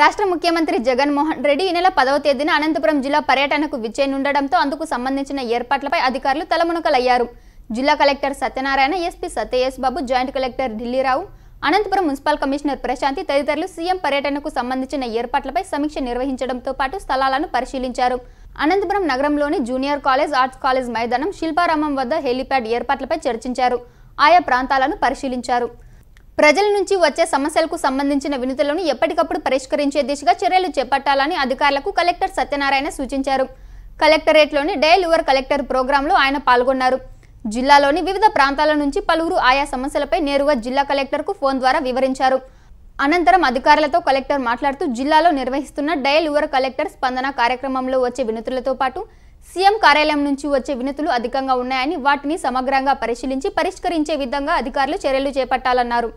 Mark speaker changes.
Speaker 1: రాష్ట్ర ముఖ్యమంత్రి జగన్మోహన్ రెడ్డి ఈ నెల పదవ తేదీన అనంతపురం జిల్లా పర్యటనకు విచ్చేనుండటంతో అందుకు సంబంధించిన ఏర్పాట్లపై అధికారులు తలమునకలయ్యారు జిల్లా collector Satyanarayana SP Satyayesh Babu joint collector Dilli Rao Anantapur municipal commissioner Prashanti తదితరులు సీఎం పర్యటనకు సంబంధించిన ఏర్పాట్లపై సమీక్ష నిర్వహించడంతో పాటు స్థలాలను పరిశీలించారు అనంతపురం నగరంలోని జూనియర్ కాలేజ్ ఆర్ట్స్ కాలేజ్ మైదానం శిల్పారామం వద్ద హెలీప్యాడ్ ఏర్పాట్లపై చర్చించారు ఆయా ప్రాంతాలను పరిశీలించారు ప్రజల నుంచి వచ్చే సమస్యలకు సంబంధించిన వినతులను ఎప్పటికప్పుడు పరిష్కరించే దిశగా చర్యలు చేపట్టాలని అధికారులకు కలెక్టర్ సత్యనారాయణ సూచించారు కలెక్టరేట్లోని డైల్ ఓవర్ కలెక్టర్ ప్రోగ్రాంలో ఆయన పాల్గొన్నారు జిల్లాలోని వివిధ ప్రాంతాల నుంచి పలువురు ఆయా సమస్యలపై నేరుగా జిల్లా కలెక్టర్కు ఫోన్ ద్వారా వివరించారు అనంతరం అధికారులతో కలెక్టర్ మాట్లాడుతూ జిల్లాలో నిర్వహిస్తున్న డైల్ ఓవర్ కలెక్టర్ స్పందన కార్యక్రమంలో వచ్చే వినతులతో పాటు సీఎం కార్యాలయం నుంచి వచ్చే వినతులు అధికంగా ఉన్నాయని వాటిని సమగ్రంగా పరిశీలించి పరిష్కరించే విధంగా అధికారులు చర్యలు చేపట్టాలన్నారు